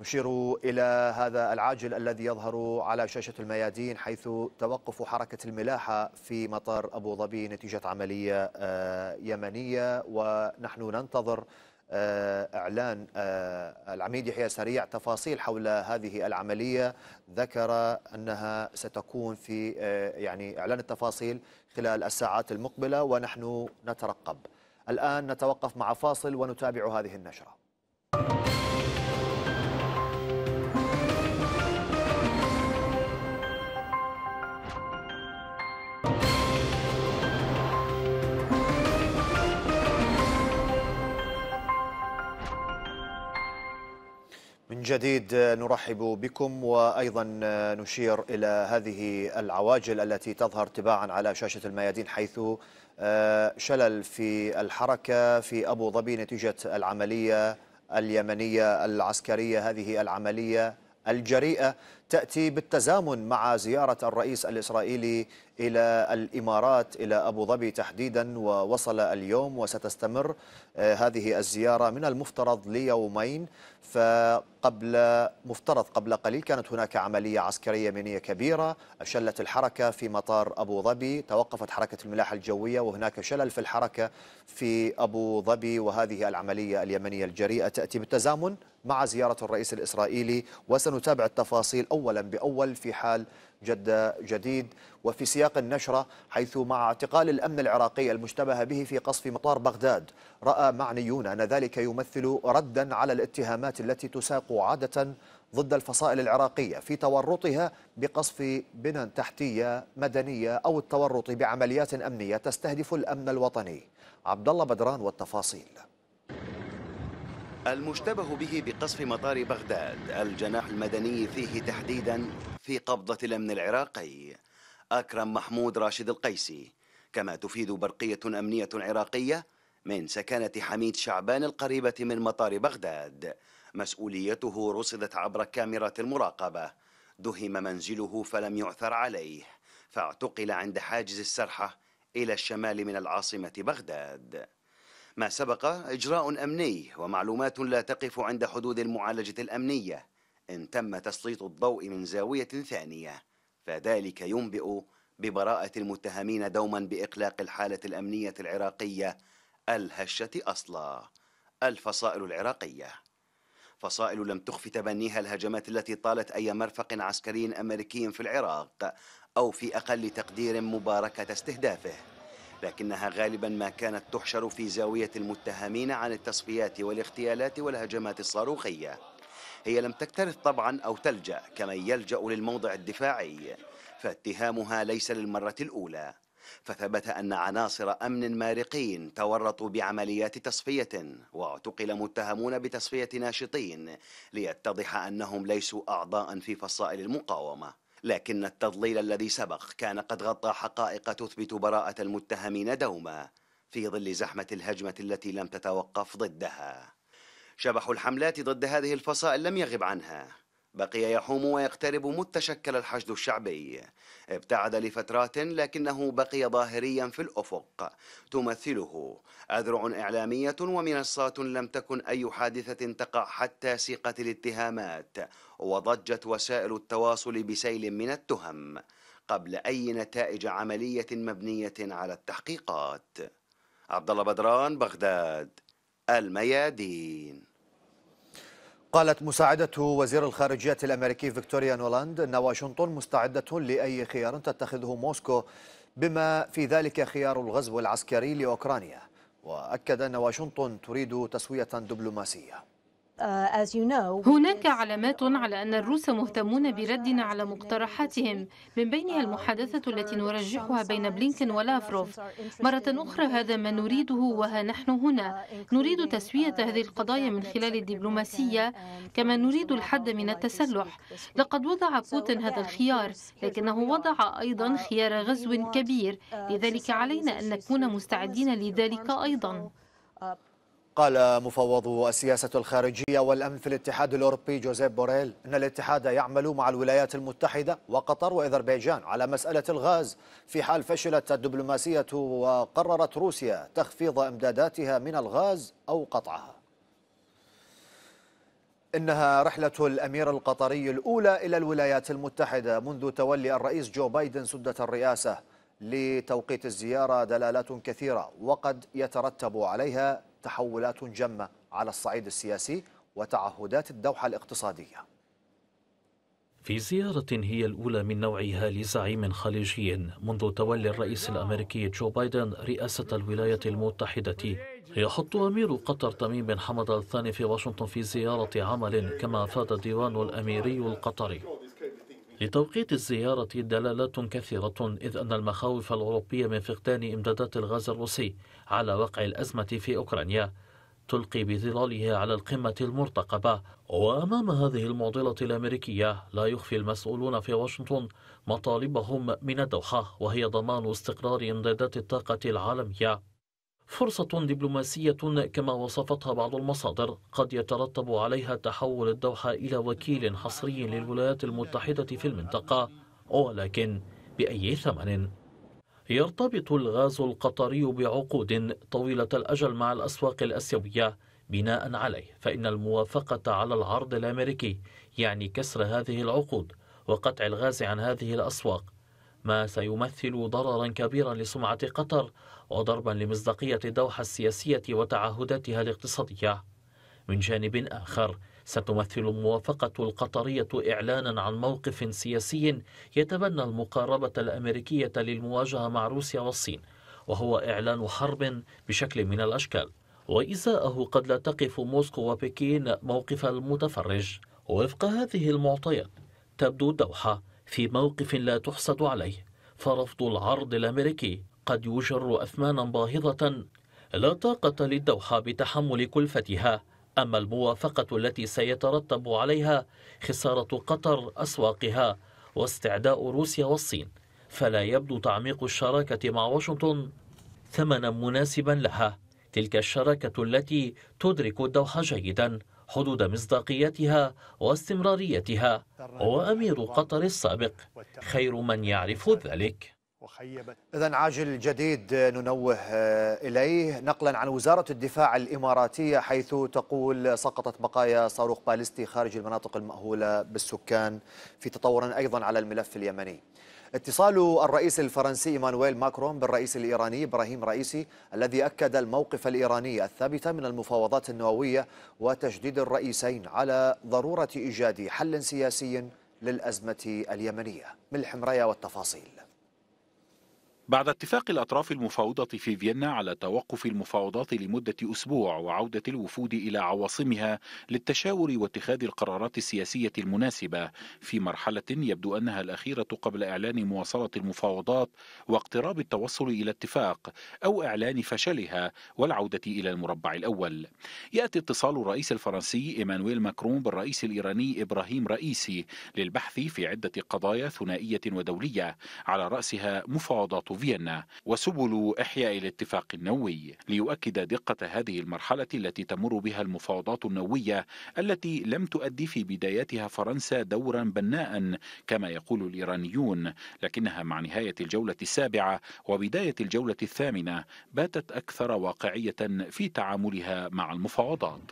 نشير إلى هذا العاجل الذي يظهر على شاشة الميادين حيث توقف حركة الملاحة في مطار أبو ظبي نتيجة عملية آه، يمنية ونحن ننتظر آه، إعلان آه، العميد يحيى سريع تفاصيل حول هذه العملية ذكر أنها ستكون في آه، يعني إعلان التفاصيل خلال الساعات المقبلة ونحن نترقب الآن نتوقف مع فاصل ونتابع هذه النشرة من جديد نرحب بكم وأيضا نشير إلى هذه العواجل التي تظهر تباعا على شاشة الميادين حيث آه، شلل في الحركة في أبو ظبي نتيجة العملية اليمنية العسكرية هذه العملية الجريئة تأتي بالتزامن مع زيارة الرئيس الإسرائيلي إلى الإمارات إلى أبو ظبي تحديدا ووصل اليوم وستستمر آه، هذه الزيارة من المفترض ليومين فقبل مفترض قبل قليل كانت هناك عملية عسكرية يمنية كبيرة شلت الحركة في مطار أبو ظبي توقفت حركة الملاحة الجوية وهناك شلل في الحركة في أبو ظبي وهذه العملية اليمنية الجريئة تأتي بالتزامن مع زيارة الرئيس الإسرائيلي وسنتابع التفاصيل أول أولا بأول في حال جدة جديد وفي سياق النشرة حيث مع اعتقال الأمن العراقي المشتبه به في قصف مطار بغداد رأى معنيون أن ذلك يمثل ردا على الاتهامات التي تساق عادة ضد الفصائل العراقية في تورطها بقصف بنى تحتية مدنية أو التورط بعمليات أمنية تستهدف الأمن الوطني عبد الله بدران والتفاصيل المشتبه به بقصف مطار بغداد الجناح المدني فيه تحديدا في قبضة الأمن العراقي أكرم محمود راشد القيسي كما تفيد برقية أمنية عراقية من سكنة حميد شعبان القريبة من مطار بغداد مسؤوليته رصدت عبر كاميرات المراقبة دهم منزله فلم يعثر عليه فاعتقل عند حاجز السرحة إلى الشمال من العاصمة بغداد ما سبق إجراء أمني ومعلومات لا تقف عند حدود المعالجة الأمنية إن تم تسليط الضوء من زاوية ثانية فذلك ينبئ ببراءة المتهمين دوما بإقلاق الحالة الأمنية العراقية الهشة أصلا الفصائل العراقية فصائل لم تخف تبنيها الهجمات التي طالت أي مرفق عسكري أمريكي في العراق أو في أقل تقدير مباركة استهدافه لكنها غالبا ما كانت تحشر في زاوية المتهمين عن التصفيات والاغتيالات والهجمات الصاروخية هي لم تكترث طبعا أو تلجأ كمن يلجأ للموضع الدفاعي فاتهامها ليس للمرة الأولى فثبت أن عناصر أمن مارقين تورطوا بعمليات تصفية واعتقل متهمون بتصفية ناشطين ليتضح أنهم ليسوا أعضاء في فصائل المقاومة لكن التضليل الذي سبق كان قد غطى حقائق تثبت براءة المتهمين دوما في ظل زحمة الهجمة التي لم تتوقف ضدها شبح الحملات ضد هذه الفصائل لم يغب عنها بقي يحوم ويقترب متشكل الحشد الشعبي ابتعد لفترات لكنه بقي ظاهريا في الأفق تمثله أذرع إعلامية ومنصات لم تكن أي حادثة تقع حتى سيقت الاتهامات وضجت وسائل التواصل بسيل من التهم قبل أي نتائج عملية مبنية على التحقيقات عبد الله بدران بغداد الميادين قالت مساعدة وزير الخارجية الأمريكي فيكتوريا نولاند أن واشنطن مستعدة لأي خيار تتخذه موسكو بما في ذلك خيار الغزو العسكري لأوكرانيا وأكد أن واشنطن تريد تسوية دبلوماسية آه، هناك علامات على أن الروس مهتمون بردنا على مقترحاتهم من بينها المحادثة التي نرجحها بين بلينكن ولافروف مرة أخرى هذا ما نريده وها نحن هنا نريد تسوية هذه القضايا من خلال الدبلوماسية كما نريد الحد من التسلح لقد وضع بوتين هذا الخيار لكنه وضع أيضا خيار غزو كبير لذلك علينا أن نكون مستعدين لذلك أيضا uh, قال مفوض السياسة الخارجية والأمن في الاتحاد الأوروبي جوزيف بوريل أن الاتحاد يعمل مع الولايات المتحدة وقطر وأذربيجان على مسألة الغاز في حال فشلت الدبلوماسية وقررت روسيا تخفيض إمداداتها من الغاز أو قطعها إنها رحلة الأمير القطري الأولى إلى الولايات المتحدة منذ تولي الرئيس جو بايدن سدة الرئاسة لتوقيت الزيارة دلالات كثيرة وقد يترتب عليها تحولات جمة على الصعيد السياسي وتعهدات الدوحة الاقتصادية في زيارة هي الأولى من نوعها لزعيم خليجي منذ تولي الرئيس الأمريكي جو بايدن رئاسة الولايات المتحدة يحط أمير قطر تميم بن حمد الثاني في واشنطن في زيارة عمل كما أفاد الديوان الأميري القطري لتوقيت الزيارة دلالات كثيرة إذ أن المخاوف الأوروبية من فقدان إمدادات الغاز الروسي على وقع الأزمة في أوكرانيا تلقي بظلالها على القمة المرتقبة وأمام هذه المعضلة الأمريكية لا يخفي المسؤولون في واشنطن مطالبهم من الدوحة وهي ضمان استقرار إمدادات الطاقة العالمية فرصة دبلوماسية كما وصفتها بعض المصادر قد يترتب عليها تحول الدوحة إلى وكيل حصري للولايات المتحدة في المنطقة ولكن بأي ثمن يرتبط الغاز القطري بعقود طويلة الأجل مع الأسواق الأسيوية بناء عليه فإن الموافقة على العرض الأمريكي يعني كسر هذه العقود وقطع الغاز عن هذه الأسواق ما سيمثل ضررا كبيرا لسمعة قطر وضربا لمصداقية الدوحة السياسية وتعهداتها الاقتصادية من جانب آخر ستمثل الموافقة القطرية إعلانا عن موقف سياسي يتبنى المقاربة الأمريكية للمواجهة مع روسيا والصين وهو إعلان حرب بشكل من الأشكال وإزاءه قد لا تقف موسكو وبكين موقف المتفرج وفق هذه المعطيات تبدو الدوحة في موقف لا تحسد عليه فرفض العرض الأمريكي قد يجر أثمانا باهظة لا طاقة للدوحة بتحمل كلفتها أما الموافقة التي سيترتب عليها خسارة قطر أسواقها واستعداء روسيا والصين فلا يبدو تعميق الشراكة مع واشنطن ثمنا مناسبا لها تلك الشراكة التي تدرك الدوحة جيدا حدود مصداقيتها واستمراريتها وأمير قطر السابق خير من يعرف ذلك وخيبت إذا عاجل جديد ننوه آه، إليه نقلا عن وزارة الدفاع الإماراتية حيث تقول سقطت بقايا صاروخ باليستي خارج المناطق المأهولة بالسكان في تطور أيضا على الملف اليمني اتصال الرئيس الفرنسي ايمانويل ماكرون بالرئيس الايراني ابراهيم رئيسي الذي اكد الموقف الايراني الثابت من المفاوضات النوويه وتشديد الرئيسين على ضروره ايجاد حل سياسي للازمه اليمنيه من الحمرايه والتفاصيل بعد اتفاق الأطراف المفاوضة في فيينا على توقف المفاوضات لمدة أسبوع وعودة الوفود إلى عواصمها للتشاور واتخاذ القرارات السياسية المناسبة في مرحلة يبدو أنها الأخيرة قبل إعلان مواصلة المفاوضات واقتراب التوصل إلى اتفاق أو إعلان فشلها والعودة إلى المربع الأول يأتي اتصال الرئيس الفرنسي إيمانويل ماكرون بالرئيس الإيراني إبراهيم رئيسي للبحث في عدة قضايا ثنائية ودولية على رأسها مفاوضات فيينا وسبل إحياء الاتفاق النووي ليؤكد دقة هذه المرحلة التي تمر بها المفاوضات النووية التي لم تؤدي في بدايتها فرنسا دورا بناء كما يقول الإيرانيون لكنها مع نهاية الجولة السابعة وبداية الجولة الثامنة باتت أكثر واقعية في تعاملها مع المفاوضات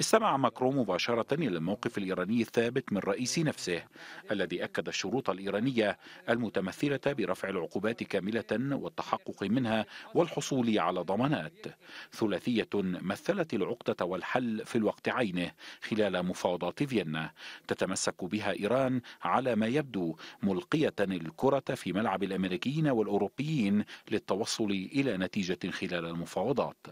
استمع ماكرون مباشرة إلى الموقف الإيراني الثابت من رئيس نفسه الذي أكد الشروط الإيرانية المتمثلة برفع العقوبات كاملة والتحقق منها والحصول على ضمانات ثلاثية مثلت العقدة والحل في الوقت عينه خلال مفاوضات فيينا تتمسك بها إيران على ما يبدو ملقية الكرة في ملعب الأمريكيين والأوروبيين للتوصل إلى نتيجة خلال المفاوضات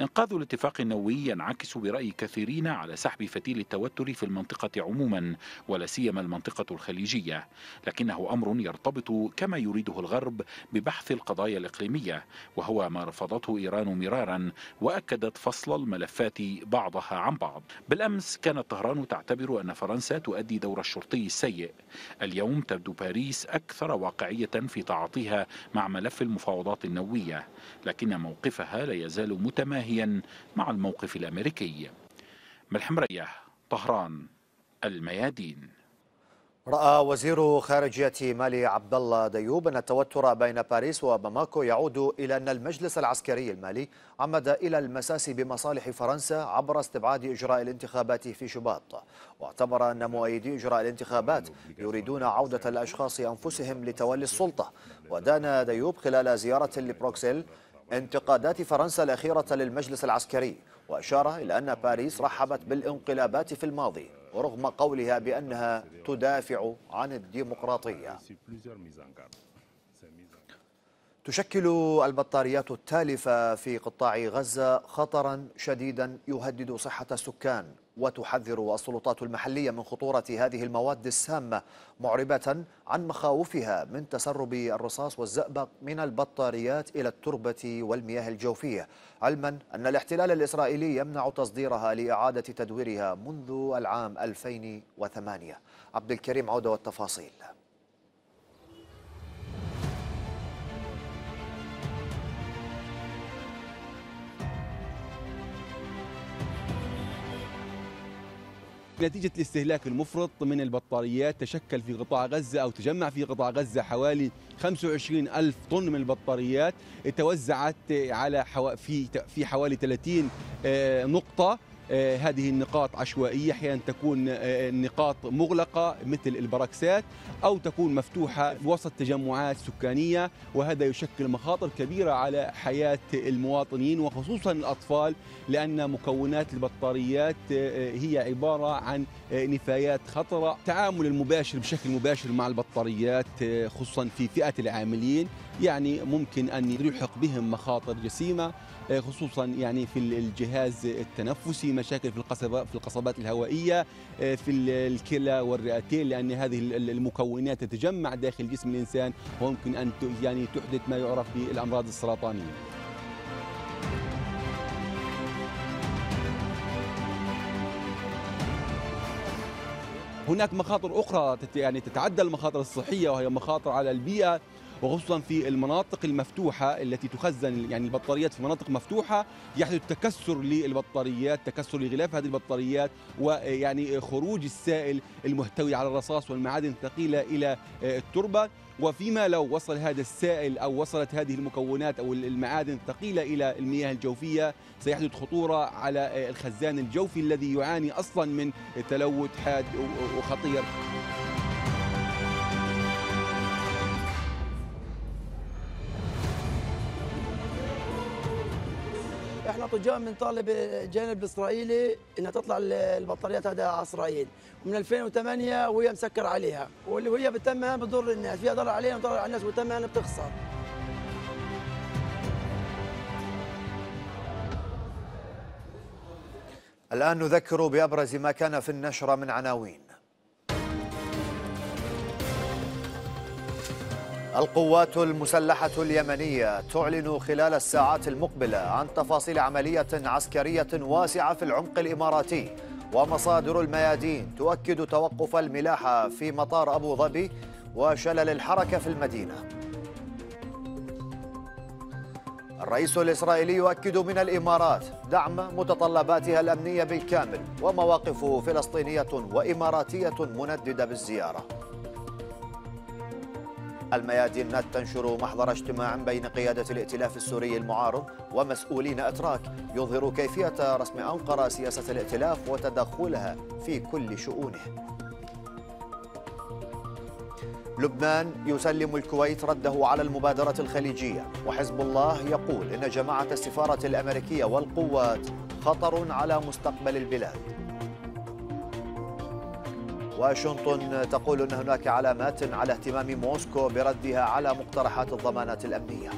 إنقاذ الاتفاق النووي ينعكس برأي كثيرين على سحب فتيل التوتر في المنطقة عموما ولا سيما المنطقة الخليجية لكنه أمر يرتبط كما يريده الغرب ببحث القضايا الإقليمية وهو ما رفضته إيران مرارا وأكدت فصل الملفات بعضها عن بعض بالأمس كانت طهران تعتبر أن فرنسا تؤدي دور الشرطي السيء اليوم تبدو باريس أكثر واقعية في تعاطيها مع ملف المفاوضات النووية لكن موقفها لا يزال متماهي متناهيا مع الموقف الأمريكي ملحم رياه طهران الميادين رأى وزير خارجية مالي عبد الله ديوب أن التوتر بين باريس وباماكو يعود إلى أن المجلس العسكري المالي عمد إلى المساس بمصالح فرنسا عبر استبعاد إجراء الانتخابات في شباط واعتبر أن مؤيدي إجراء الانتخابات يريدون عودة الأشخاص أنفسهم لتولي السلطة ودان ديوب خلال زيارة لبروكسل انتقادات فرنسا الأخيرة للمجلس العسكري وأشار إلى أن باريس رحبت بالانقلابات في الماضي ورغم قولها بأنها تدافع عن الديمقراطية تشكل البطاريات التالفة في قطاع غزة خطرا شديدا يهدد صحة السكان وتحذر السلطات المحلية من خطورة هذه المواد السامة معربة عن مخاوفها من تسرب الرصاص والزئبق من البطاريات إلى التربة والمياه الجوفية علما أن الاحتلال الإسرائيلي يمنع تصديرها لإعادة تدويرها منذ العام 2008 عبد الكريم عودة والتفاصيل نتيجة الاستهلاك المفرط من البطاريات تشكل في قطاع غزة أو تجمع في قطاع غزة حوالي 25 ألف طن من البطاريات توزعت على حو... في في حوالي 30 آه، نقطة آه، هذه النقاط عشوائية أحيانا تكون آه، نقاط مغلقة مثل البراكسات أو تكون مفتوحة وسط تجمعات سكانية وهذا يشكل مخاطر كبيرة على حياة المواطنين وخصوصا الأطفال لأن مكونات البطاريات آه، هي عبارة عن نفايات خطرة التعامل المباشر بشكل مباشر مع البطاريات خصوصا في فئة العاملين يعني ممكن أن يلحق بهم مخاطر جسيمة آه، خصوصا يعني في الجهاز التنفسي مشاكل في القصبات في القصبات الهوائية آه، في الكلى والرئتين لأن هذه المكونات تتجمع داخل جسم الإنسان وممكن أن يعني تحدث ما يعرف بالأمراض السرطانية هناك مخاطر اخرى يعني تتعدى المخاطر الصحيه وهي مخاطر على البيئه وخصوصا في المناطق المفتوحه التي تخزن يعني البطاريات في مناطق مفتوحه يحدث تكسر للبطاريات تكسر لغلاف هذه البطاريات ويعني خروج السائل المحتوي على الرصاص والمعادن الثقيله الى آه، التربه وفيما لو وصل هذا السائل او وصلت هذه المكونات او المعادن الثقيله الى المياه الجوفيه سيحدث خطوره على آه، الخزان الجوفي الذي يعاني اصلا من تلوث حاد وخطير احنا طجاء من طالب جانب الاسرائيلي انها تطلع البطاريات هذا على اسرائيل ومن 2008 وهي مسكر عليها واللي هي بتم بتضر الناس فيها ضرر علينا وضرر على الناس وتمها بتخسر الآن نذكر بأبرز ما كان في النشرة من عناوين القوات المسلحة اليمنية تعلن خلال الساعات المقبلة عن تفاصيل عملية عسكرية واسعة في العمق الإماراتي ومصادر الميادين تؤكد توقف الملاحة في مطار أبو ظبي وشلل الحركة في المدينة الرئيس الإسرائيلي يؤكد من الإمارات دعم متطلباتها الأمنية بالكامل ومواقف فلسطينية وإماراتية منددة بالزيارة الميادين نت تنشر محضر اجتماع بين قيادة الائتلاف السوري المعارض ومسؤولين أتراك يظهر كيفية رسم أنقرة سياسة الائتلاف وتدخلها في كل شؤونه لبنان يسلم الكويت رده على المبادرة الخليجية وحزب الله يقول إن جماعة السفارة الأمريكية والقوات خطر على مستقبل البلاد واشنطن تقول أن هناك علامات على اهتمام موسكو بردها على مقترحات الضمانات الأمنية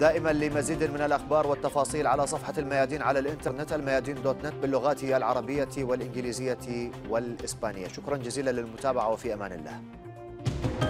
دائما لمزيد من الأخبار والتفاصيل على صفحة الميادين على الإنترنت الميادين دوت نت باللغات العربية والإنجليزية والإسبانية شكرا جزيلا للمتابعة وفي أمان الله